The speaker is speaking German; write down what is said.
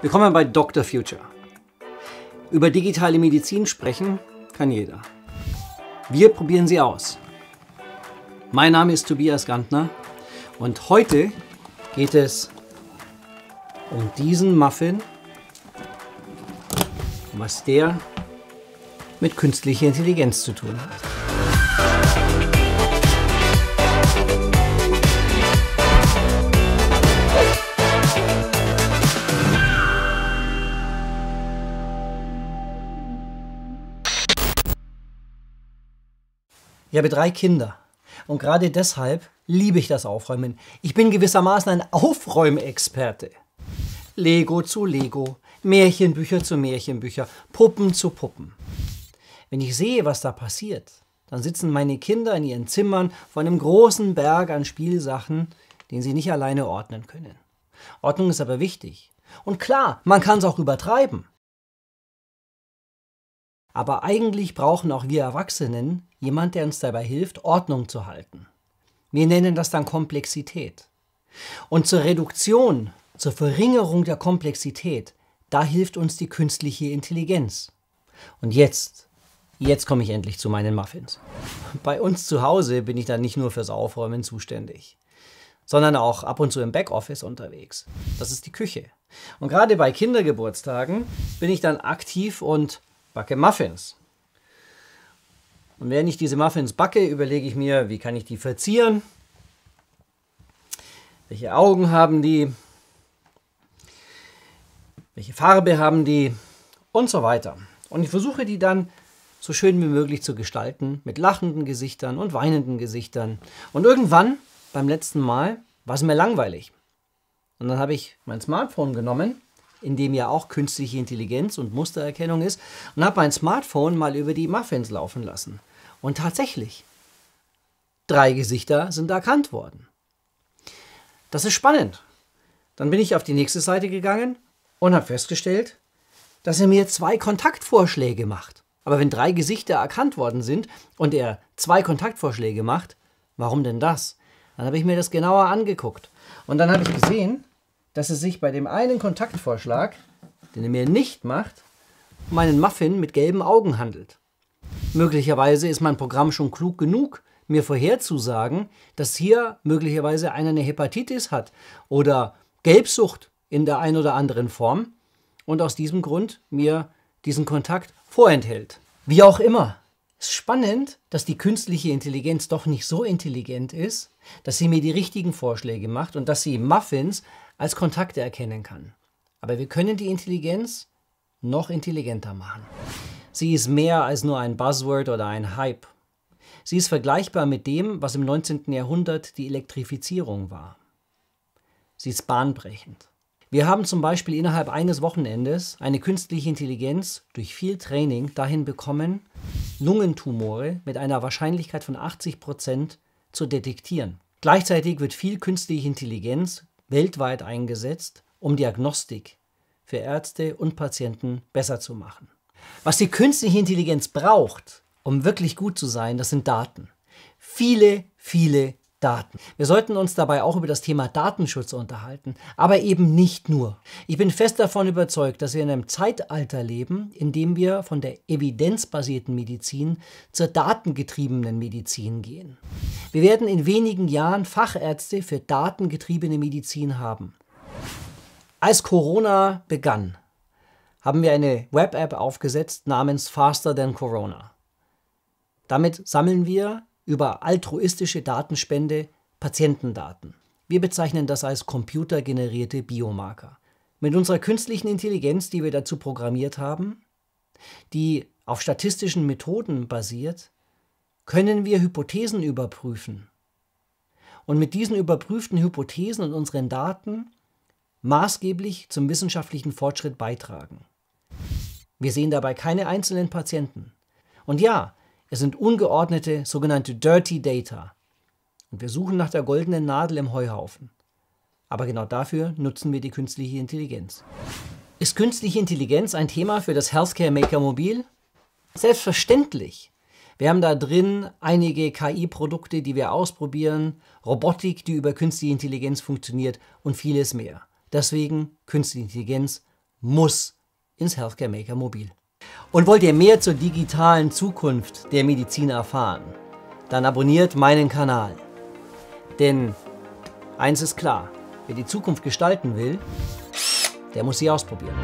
Willkommen bei Dr. Future. Über digitale Medizin sprechen kann jeder. Wir probieren sie aus. Mein Name ist Tobias Gantner und heute geht es um diesen Muffin, was der mit künstlicher Intelligenz zu tun hat. Ich habe drei Kinder. Und gerade deshalb liebe ich das Aufräumen. Ich bin gewissermaßen ein Aufräumexperte. Lego zu Lego, Märchenbücher zu Märchenbücher, Puppen zu Puppen. Wenn ich sehe, was da passiert, dann sitzen meine Kinder in ihren Zimmern vor einem großen Berg an Spielsachen, den sie nicht alleine ordnen können. Ordnung ist aber wichtig. Und klar, man kann es auch übertreiben. Aber eigentlich brauchen auch wir Erwachsenen jemand, der uns dabei hilft, Ordnung zu halten. Wir nennen das dann Komplexität. Und zur Reduktion, zur Verringerung der Komplexität, da hilft uns die künstliche Intelligenz. Und jetzt, jetzt komme ich endlich zu meinen Muffins. Bei uns zu Hause bin ich dann nicht nur fürs Aufräumen zuständig, sondern auch ab und zu im Backoffice unterwegs. Das ist die Küche. Und gerade bei Kindergeburtstagen bin ich dann aktiv und backe Muffins. Und während ich diese Muffins backe, überlege ich mir, wie kann ich die verzieren? Welche Augen haben die? Welche Farbe haben die? Und so weiter. Und ich versuche die dann so schön wie möglich zu gestalten, mit lachenden Gesichtern und weinenden Gesichtern. Und irgendwann, beim letzten Mal, war es mir langweilig. Und dann habe ich mein Smartphone genommen in dem ja auch künstliche Intelligenz und Mustererkennung ist, und habe mein Smartphone mal über die Muffins laufen lassen. Und tatsächlich, drei Gesichter sind erkannt worden. Das ist spannend. Dann bin ich auf die nächste Seite gegangen und habe festgestellt, dass er mir zwei Kontaktvorschläge macht. Aber wenn drei Gesichter erkannt worden sind und er zwei Kontaktvorschläge macht, warum denn das? Dann habe ich mir das genauer angeguckt. Und dann habe ich gesehen, dass es sich bei dem einen Kontaktvorschlag, den er mir nicht macht, um einen Muffin mit gelben Augen handelt. Möglicherweise ist mein Programm schon klug genug, mir vorherzusagen, dass hier möglicherweise einer eine Hepatitis hat oder Gelbsucht in der einen oder anderen Form und aus diesem Grund mir diesen Kontakt vorenthält. Wie auch immer, es ist spannend, dass die künstliche Intelligenz doch nicht so intelligent ist, dass sie mir die richtigen Vorschläge macht und dass sie Muffins als Kontakte erkennen kann. Aber wir können die Intelligenz noch intelligenter machen. Sie ist mehr als nur ein Buzzword oder ein Hype. Sie ist vergleichbar mit dem, was im 19. Jahrhundert die Elektrifizierung war. Sie ist bahnbrechend. Wir haben zum Beispiel innerhalb eines Wochenendes eine künstliche Intelligenz durch viel Training dahin bekommen, Lungentumore mit einer Wahrscheinlichkeit von 80% Prozent zu detektieren. Gleichzeitig wird viel künstliche Intelligenz weltweit eingesetzt, um Diagnostik für Ärzte und Patienten besser zu machen. Was die künstliche Intelligenz braucht, um wirklich gut zu sein, das sind Daten. Viele, viele Daten. Wir sollten uns dabei auch über das Thema Datenschutz unterhalten, aber eben nicht nur. Ich bin fest davon überzeugt, dass wir in einem Zeitalter leben, in dem wir von der evidenzbasierten Medizin zur datengetriebenen Medizin gehen. Wir werden in wenigen Jahren Fachärzte für datengetriebene Medizin haben. Als Corona begann, haben wir eine Web-App aufgesetzt namens Faster Than Corona. Damit sammeln wir über altruistische Datenspende Patientendaten. Wir bezeichnen das als computergenerierte Biomarker. Mit unserer künstlichen Intelligenz, die wir dazu programmiert haben, die auf statistischen Methoden basiert, können wir Hypothesen überprüfen. Und mit diesen überprüften Hypothesen und unseren Daten maßgeblich zum wissenschaftlichen Fortschritt beitragen. Wir sehen dabei keine einzelnen Patienten. Und ja, es sind ungeordnete sogenannte Dirty Data. Und wir suchen nach der goldenen Nadel im Heuhaufen. Aber genau dafür nutzen wir die künstliche Intelligenz. Ist künstliche Intelligenz ein Thema für das Healthcare Maker Mobil? Selbstverständlich. Wir haben da drin einige KI-Produkte, die wir ausprobieren, Robotik, die über künstliche Intelligenz funktioniert und vieles mehr. Deswegen künstliche Intelligenz muss ins Healthcare Maker Mobil. Und wollt ihr mehr zur digitalen Zukunft der Medizin erfahren, dann abonniert meinen Kanal. Denn eins ist klar, wer die Zukunft gestalten will, der muss sie ausprobieren.